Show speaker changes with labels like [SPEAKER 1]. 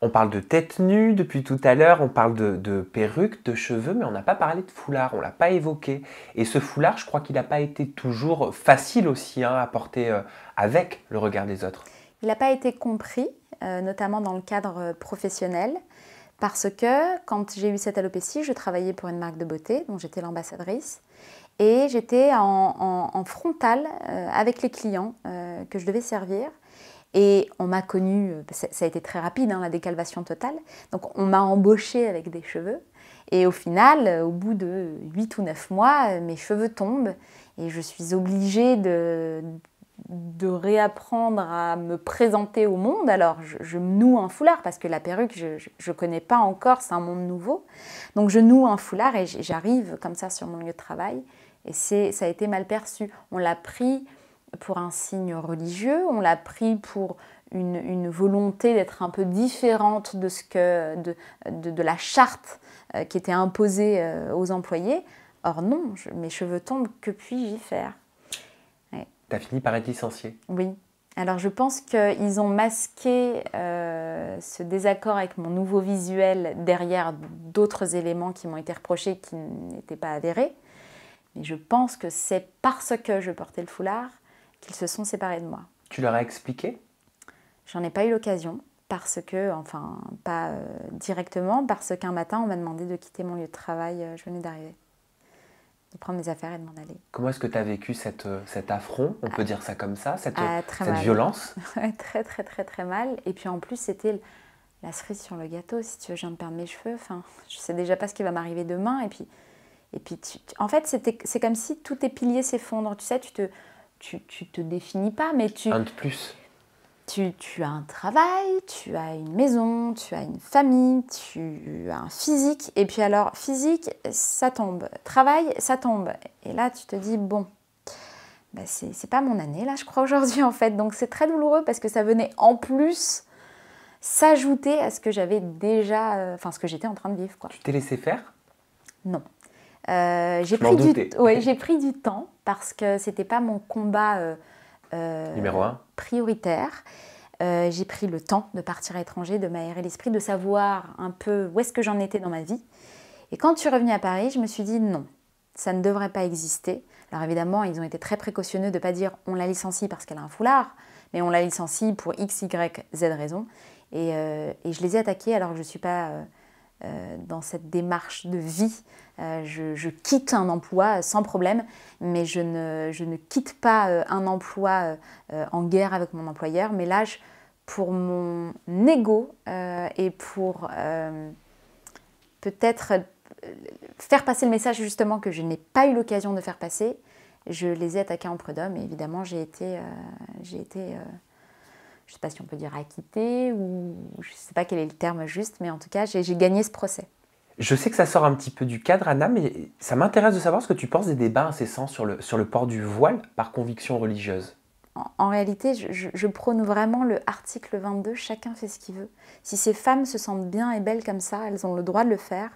[SPEAKER 1] On parle de tête nue depuis tout à l'heure, on parle de, de perruque, de cheveux, mais on n'a pas parlé de foulard, on l'a pas évoqué. Et ce foulard, je crois qu'il n'a pas été toujours facile aussi hein, à porter euh, avec le regard des autres.
[SPEAKER 2] Il n'a pas été compris, euh, notamment dans le cadre professionnel, parce que quand j'ai eu cette alopécie, je travaillais pour une marque de beauté dont j'étais l'ambassadrice, et j'étais en, frontale frontal euh, avec les clients que je devais servir. Et on m'a connue, euh, ça, a été très rapide, hein, la décalvation totale. Donc on m'a embauchée avec des cheveux. Et au final, euh, au bout de 8 ou 9 mois, euh, mes cheveux tombent et je suis obligée de, de réapprendre à me présenter au monde. Alors, je, je noue un foulard parce que la perruque, je ne connais pas encore, c'est un monde nouveau. Donc, je noue un foulard et j'arrive comme ça sur mon lieu de travail. Et ça a été mal perçu. On l'a pris pour un signe religieux, on l'a pris pour une, une volonté d'être un peu différente de, ce que, de, de, la charte euh, qui était imposée euh, aux employés. Or non, mes cheveux tombent, que puis-je y faire ouais. T'as
[SPEAKER 1] fini par être licenciée
[SPEAKER 2] Oui. Alors je pense qu'ils ont masqué euh, ce désaccord avec mon nouveau visuel derrière d'autres éléments qui m'ont été reprochés qui n'étaient pas avérés. Mais je pense que c'est parce que je portais le foulard qu'ils se sont séparés de moi.
[SPEAKER 1] Tu leur as expliqué
[SPEAKER 2] J'en ai pas eu l'occasion parce que, enfin, pas euh, directement, parce qu'un matin, on m'a demandé de quitter mon lieu de travail, euh, je venais d'arriver, de prendre mes affaires et de m'en aller.
[SPEAKER 1] Comment est-ce que tu as vécu cette, euh, cet affront, on peut ah. dire ça comme ça, cette, ah, cette violence
[SPEAKER 2] Très, très, très, très mal. Et puis en plus, c'était la cerise sur le gâteau, si tu veux, je viens de perdre mes cheveux, enfin, je sais déjà pas ce qui va m'arriver demain. Et puis, et puis en fait, c'est comme si tous tes piliers s'effondrent, tu sais, tu te tu, tu te définis pas, mais tu. Un de plus. Tu, tu, as un travail, tu as une maison, tu as une famille, tu as un physique. Et puis alors, physique, ça tombe. Travail, ça tombe. Et là, tu te dis, bon, bah c'est pas mon année, là, je crois, aujourd'hui, en fait. Donc c'est très douloureux parce que ça venait en plus s'ajouter à ce que j'avais déjà, euh, enfin, ce que j'étais en train de vivre. Quoi. Tu
[SPEAKER 1] t'es laissé faire
[SPEAKER 2] Non. Euh, j'ai pris, du... pris du temps parce que ce n'était pas mon combat euh, euh, Numéro un. prioritaire. j'ai pris le temps de partir à l'étranger, de m'aérer l'esprit, de savoir un peu où est-ce que j'en étais dans ma vie. Et quand je suis revenue à Paris, je me suis dit non, ça ne devrait pas exister. Alors évidemment, ils ont été très précautionneux de ne pas dire on la licencie parce qu'elle a un foulard, mais on la licencie pour x, y, z raisons. Et, et je les ai attaqués alors que je ne suis pas euh, dans cette démarche de vie. Euh, je, quitte un emploi euh, sans problème, mais je ne, je ne quitte pas un emploi en guerre avec mon employeur. Mais là, pour mon ego et pour peut-être faire passer le message justement que je n'ai pas eu l'occasion de faire passer, je les ai attaqués en prud'homme et évidemment j'ai été, j'ai été je ne sais pas si on peut dire acquitté ou je ne sais pas quel est le terme juste, mais en tout cas, j'ai gagné ce procès.
[SPEAKER 1] Je sais que ça sort un petit peu du cadre, Anna, mais ça m'intéresse de savoir ce que tu penses des débats incessants sur le, sur le port du voile par conviction religieuse.
[SPEAKER 2] En, réalité, je, prône vraiment le article 22, chacun fait ce qu'il veut. Si ces femmes se sentent bien et belles comme ça, elles ont le droit de le faire.